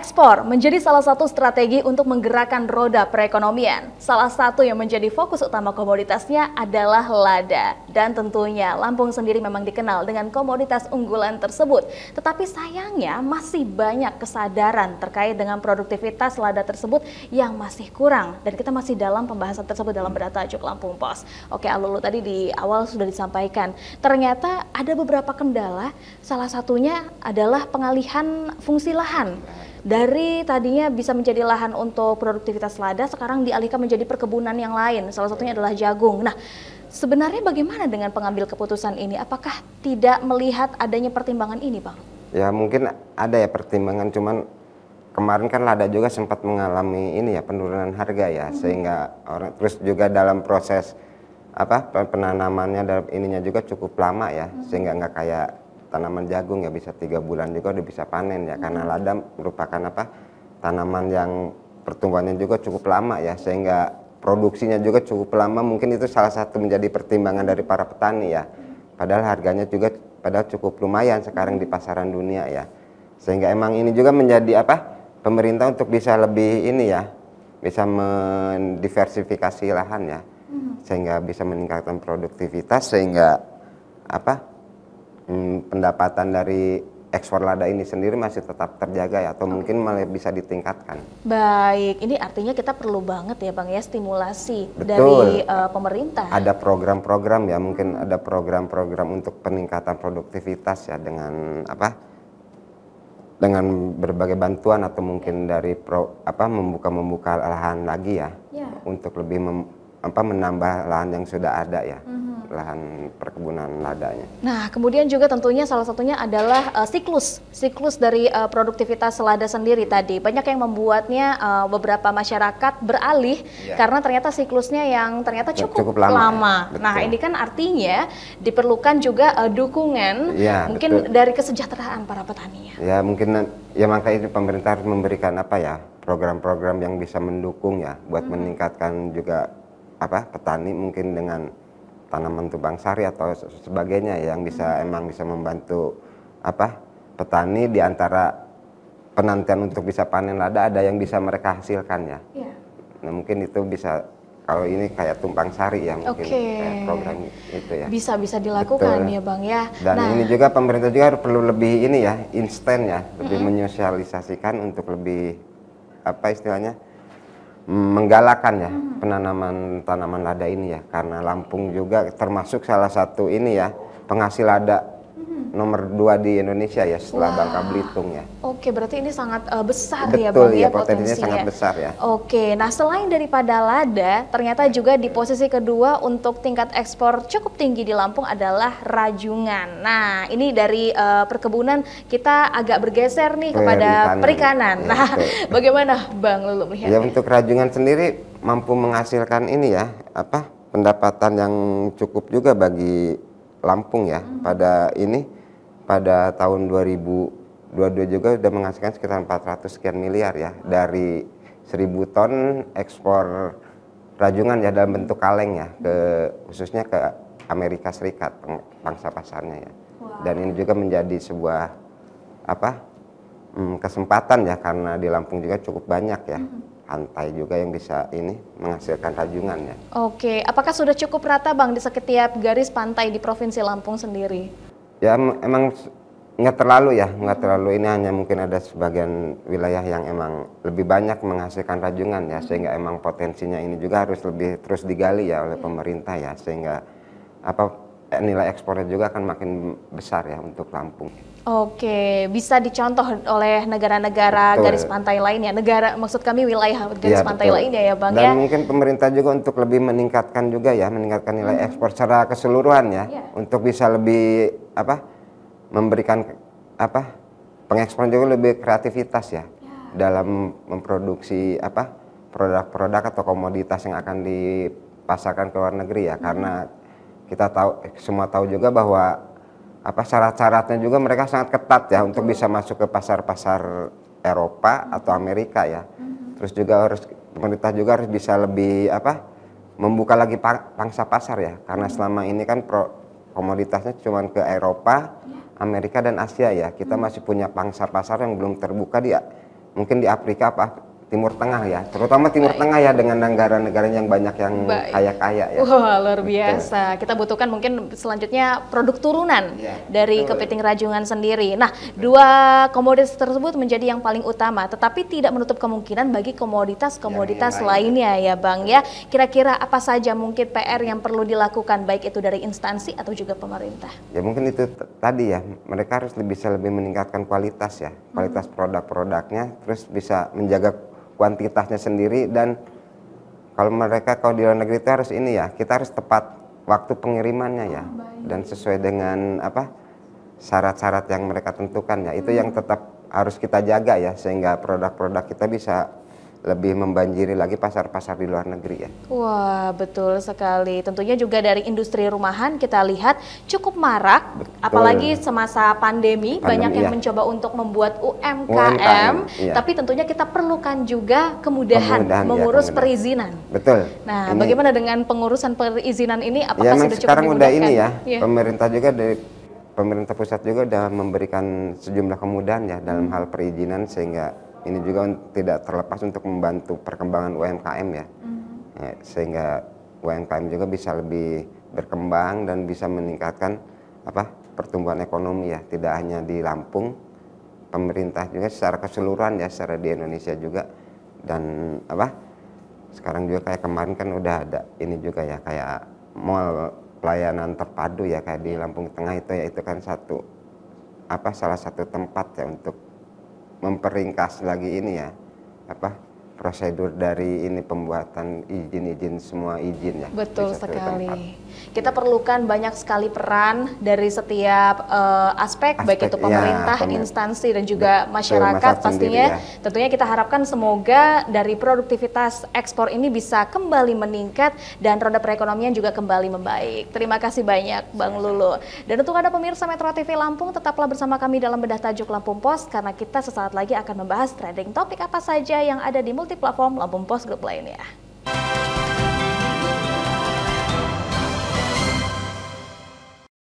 Ekspor menjadi salah satu strategi untuk menggerakkan roda perekonomian. Salah satu yang menjadi fokus utama komoditasnya adalah lada. Dan tentunya Lampung sendiri memang dikenal dengan komoditas unggulan tersebut. Tetapi sayangnya masih banyak kesadaran terkait dengan produktivitas lada tersebut yang masih kurang. Dan kita masih dalam pembahasan tersebut dalam berita Ajuk Lampung Pos. Oke Alulu tadi di awal sudah disampaikan. Ternyata ada beberapa kendala, salah satunya adalah pengalihan fungsi lahan dari tadinya bisa menjadi lahan untuk produktivitas lada sekarang dialihkan menjadi perkebunan yang lain salah satunya adalah jagung nah sebenarnya bagaimana dengan pengambil keputusan ini apakah tidak melihat adanya pertimbangan ini bang ya mungkin ada ya pertimbangan cuman kemarin kan lada juga sempat mengalami ini ya penurunan harga ya hmm. sehingga orang terus juga dalam proses apa penanamannya dalam ininya juga cukup lama ya hmm. sehingga nggak kayak tanaman jagung ya bisa tiga bulan juga udah bisa panen ya karena lada merupakan apa tanaman yang pertumbuhannya juga cukup lama ya sehingga produksinya juga cukup lama mungkin itu salah satu menjadi pertimbangan dari para petani ya padahal harganya juga padahal cukup lumayan sekarang di pasaran dunia ya sehingga emang ini juga menjadi apa pemerintah untuk bisa lebih ini ya bisa mendiversifikasi lahan ya sehingga bisa meningkatkan produktivitas sehingga apa hmm, pendapatan dari ekspor lada ini sendiri masih tetap terjaga ya atau mungkin malah bisa ditingkatkan. Baik, ini artinya kita perlu banget ya Bang ya stimulasi Betul. dari uh, eh, pemerintah. Ada program-program ya, mungkin ada program-program untuk peningkatan produktivitas ya dengan apa? dengan berbagai bantuan atau mungkin ya. dari pro, apa membuka-membuka lahan lagi ya, ya. untuk lebih mem, apa menambah lahan yang sudah ada ya. Mm -hmm. lahan perkebunan ladanya. Nah, kemudian juga tentunya salah satunya adalah uh, siklus, siklus dari uh, produktivitas selada sendiri tadi. Banyak yang membuatnya uh, beberapa masyarakat beralih yeah. karena ternyata siklusnya yang ternyata ya, cukup, cukup lama. lama. Ya. Nah, ini kan artinya diperlukan juga uh, dukungan yeah, mungkin betul. dari kesejahteraan para petani Ya, ya mungkin ya maka makanya pemerintah harus memberikan apa ya? program-program yang bisa mendukung ya buat -hmm. meningkatkan juga apa petani mungkin dengan tanaman tubang sari atau sebagainya yang bisa hmm. emang bisa membantu apa petani di antara penantian untuk bisa panen lada ada yang bisa mereka hasilkan ya. Yeah. Nah mungkin itu bisa kalau ini kayak tumpang sari ya mungkin okay. kayak program itu ya. Bisa bisa dilakukan Betul. ya Bang ya. Dan nah. ini juga pemerintah juga perlu lebih ini ya instan ya, lebih mm -hmm. menyosialisasikan untuk lebih apa istilahnya? menggalakan ya hmm. penanaman tanaman lada ini ya karena Lampung juga termasuk salah satu ini ya penghasil lada nomor dua di Indonesia ya setelah Wah. Bangka Belitung ya. Oke, berarti ini sangat uh, besar ya, Betul, ya Bang ya, ya potensinya. sangat besar ya. Oke, nah selain daripada lada, ternyata juga di posisi kedua untuk tingkat ekspor cukup tinggi di Lampung adalah rajungan. Nah, ini dari uh, perkebunan kita agak bergeser nih iya, kepada perikanan. perikanan. Ya, nah, itu. bagaimana Bang Lulu melihatnya? Ya untuk rajungan sendiri mampu menghasilkan ini ya, apa? pendapatan yang cukup juga bagi Lampung ya hmm. pada ini pada tahun 2022 juga sudah menghasilkan sekitar 400 sekian miliar ya dari 1000 ton ekspor rajungan ya dalam bentuk kaleng ya ke khususnya ke Amerika Serikat pangsa pasarnya ya. Dan ini juga menjadi sebuah apa? Hmm, kesempatan ya karena di Lampung juga cukup banyak ya. Mm-hmm. pantai juga yang bisa ini menghasilkan rajungan ya. Oke, apakah sudah cukup rata Bang di setiap garis pantai di Provinsi Lampung sendiri? ya emang nggak terlalu ya nggak terlalu ini hanya mungkin ada sebagian wilayah yang emang lebih banyak menghasilkan rajungan ya sehingga emang potensinya ini juga harus lebih terus digali ya oleh pemerintah ya sehingga apa Eh, nilai ekspornya juga akan makin besar ya untuk Lampung. Oke, bisa dicontoh oleh negara-negara garis pantai lainnya. Negara maksud kami wilayah iya, garis ya, pantai betul. lainnya ya, Bang Dan ya. mungkin pemerintah juga untuk lebih meningkatkan juga ya, meningkatkan nilai hmm. ekspor secara keseluruhan ya, ya, untuk bisa lebih apa? memberikan apa? pengekspor juga lebih kreativitas ya, ya. dalam memproduksi apa? produk-produk atau komoditas yang akan dipasarkan ke luar negeri ya, hmm. karena kita tahu eh, semua tahu juga bahwa apa syarat-syaratnya juga mereka sangat ketat ya untuk bisa masuk ke pasar-pasar Eropa atau Amerika ya. Mm-hmm. Terus juga harus pemerintah juga harus bisa lebih apa membuka lagi pangsa pasar ya karena mm-hmm. selama ini kan pro, komoditasnya cuma ke Eropa, Amerika dan Asia ya. Kita mm-hmm. masih punya pangsa pasar yang belum terbuka dia mungkin di Afrika apa Timur Tengah ya, terutama Timur Baik. Tengah ya dengan negara-negara yang banyak yang kaya-kaya ya. Wah, luar biasa. Betul. Kita butuhkan mungkin selanjutnya produk turunan ya, dari betul. kepiting rajungan sendiri. Nah, betul. dua komoditas tersebut menjadi yang paling utama, tetapi tidak menutup kemungkinan bagi komoditas-komoditas lainnya ya, Bang ya. Kira-kira apa saja mungkin PR yang perlu dilakukan baik itu dari instansi atau juga pemerintah? Ya, mungkin itu tadi ya, mereka harus bisa lebih meningkatkan kualitas ya, kualitas hmm. produk-produknya terus bisa menjaga kuantitasnya sendiri dan kalau mereka kalau di luar negeri itu harus ini ya kita harus tepat waktu pengirimannya ya oh, dan sesuai dengan apa syarat-syarat yang mereka tentukan ya itu yang hmm. tetap harus kita jaga ya sehingga produk-produk kita bisa lebih membanjiri lagi pasar-pasar di luar negeri ya. Wah, betul sekali. Tentunya juga dari industri rumahan kita lihat cukup marak betul. apalagi semasa pandemi, pandemi banyak yang ya. mencoba untuk membuat UMKM, UMKM ya. tapi tentunya kita perlukan juga kemudahan, kemudahan iya, mengurus ya, kemudahan. perizinan. Betul. Nah, ini, bagaimana dengan pengurusan perizinan ini apakah ya, sudah cukup sekarang udah ini ya. ya. Pemerintah juga dari pemerintah pusat juga sudah memberikan sejumlah kemudahan ya dalam hmm. hal perizinan sehingga ini juga tidak terlepas untuk membantu perkembangan UMKM ya. Mm-hmm. Ya, sehingga UMKM juga bisa lebih berkembang dan bisa meningkatkan apa pertumbuhan ekonomi ya tidak hanya di Lampung pemerintah juga secara keseluruhan ya secara di Indonesia juga dan apa sekarang juga kayak kemarin kan udah ada ini juga ya kayak mall pelayanan terpadu ya kayak di iya. Lampung Tengah itu ya itu kan satu apa salah satu tempat ya untuk memperingkas lagi ini ya apa prosedur dari ini pembuatan izin-izin semua izin ya. Betul sekali. Tempat. Kita perlukan banyak sekali peran dari setiap uh, eh, aspek, aspek baik itu ya, pemerintah, ya, instansi dan juga betul, masyarakat ya. pastinya. ya. Tentunya kita harapkan semoga dari produktivitas ekspor ini bisa kembali meningkat dan roda perekonomian juga kembali membaik. Terima kasih banyak Bang Lulu. Dan untuk ada pemirsa Metro TV Lampung tetaplah bersama kami dalam bedah tajuk Lampung Pos karena kita sesaat lagi akan membahas trending topik apa saja yang ada di multi mengikuti platform Lampung Post Group lainnya.